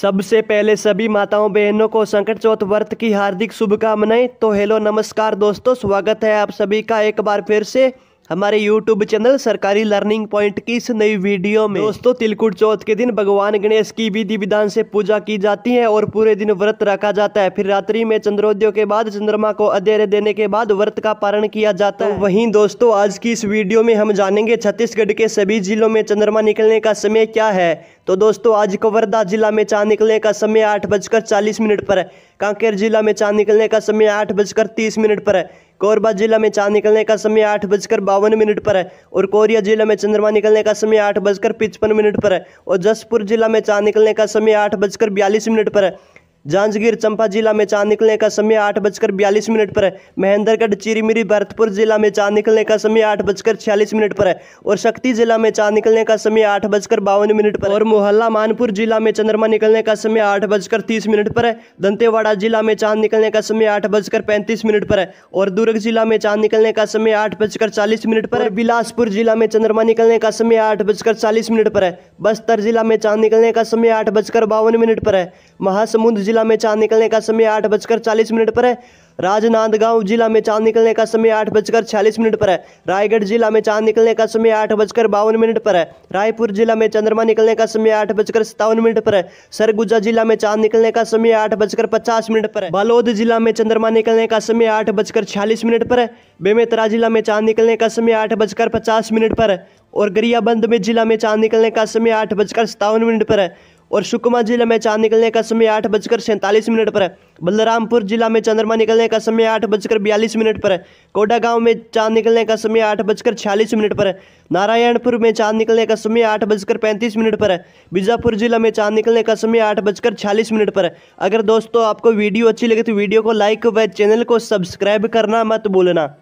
सबसे पहले सभी माताओं बहनों को संकट चौथ व्रत की हार्दिक शुभकामनाएं तो हेलो नमस्कार दोस्तों स्वागत है आप सभी का एक बार फिर से हमारे YouTube channel Sarkari learning point की इस नई वीडियो में दोस्तों तिलकुट चौथ के दिन भगवान गणेश की विधि विधान से पूजा की जाती है और पूरे दिन व्रत रखा जाता है फिर रात्रि में चंद्रोदय के बाद चंद्रमा को अधेरे देने के बाद व्रत का पारण किया जाता है तो वहीं दोस्तों आज की इस वीडियो में हम जानेंगे छत्तीसगढ़ के सभी जिलों में चंद्रमा निकलने का समय क्या है तो दोस्तों आज कवर्धा जिला में चाँद निकलने का समय आठ बजकर चालीस मिनट पर है कांकेर जिला में चाँद निकलने का समय आठ बजकर तीस मिनट पर है कोरबा जिला में चाँद निकलने का समय आठ बजकर बावन मिनट पर है और कोरिया जिला में चंद्रमा निकलने का समय आठ बजकर पचपन मिनट पर है और जसपुर जिला में चाँद निकलने का समय आठ बजकर बयालीस मिनट पर है जांजगीर चंपा जिला में चांद निकलने का समय आठ बजकर बयालीस मिनट पर है महेंद्रगढ़ चिरीमिरी भरतपुर जिला में चांद निकलने का समय आठ बजकर छियालीस मिनट पर है और शक्ति जिला में चांद निकलने का समय आठ बजकर बावन मिनट पर और मोहल्ला मानपुर जिला में चंद्रमा निकलने का समय आठ बजकर तीस मिनट पर है दंतेवाड़ा जिला में चांद निकलने का समय आठ बजकर पैंतीस मिनट पर है और दुर्ग जिला में चांद निकलने का समय आठ बजकर चालीस मिनट पर है बिलासपुर जिला में चंद्रमा निकलने का समय आठ बजकर चालीस मिनट पर है बस्तर जिला में चांद निकलने का समय आठ बजकर बावन मिनट पर है महासमुंद जिला में चांद निकलने का समय आठ बजकर चालीस मिनट पर है राजनांदगांव जिला में चांद निकलने का समय आठ बजकर छियालीस मिनट पर है रायगढ़ जिला में चांद निकलने का समय आठ बजकर बावन मिनट पर है रायपुर जिला में चंद्रमा निकलने का समय आठ बजकर सत्तावन मिनट पर है सरगुजा जिला में चांद निकलने का समय आठ बजकर पचास मिनट पर है बालोद जिला में चंद्रमा निकलने का समय आठ बजकर छियालीस मिनट पर है बेमेतरा जिला में चांद निकलने का समय आठ बजकर पचास मिनट पर है और गरियाबंद में जिला में चांद निकलने का समय आठ बजकर सत्तावन मिनट पर है और सुकमा ज़िला में चांद निकलने का समय आठ बजकर सैंतालीस मिनट पर है बलरामपुर जिला में चंद्रमा निकलने का समय आठ बजकर बयालीस मिनट पर है कोडा गांव में चांद निकलने का समय आठ बजकर छियालीस मिनट पर है नारायणपुर में चांद निकलने का समय आठ बजकर पैंतीस मिनट पर है बीजापुर जिला में चांद निकलने का समय आठ बजकर छियालीस मिनट पर है अगर दोस्तों आपको वीडियो अच्छी लगे तो वीडियो को लाइक व चैनल को सब्सक्राइब करना मत बोलना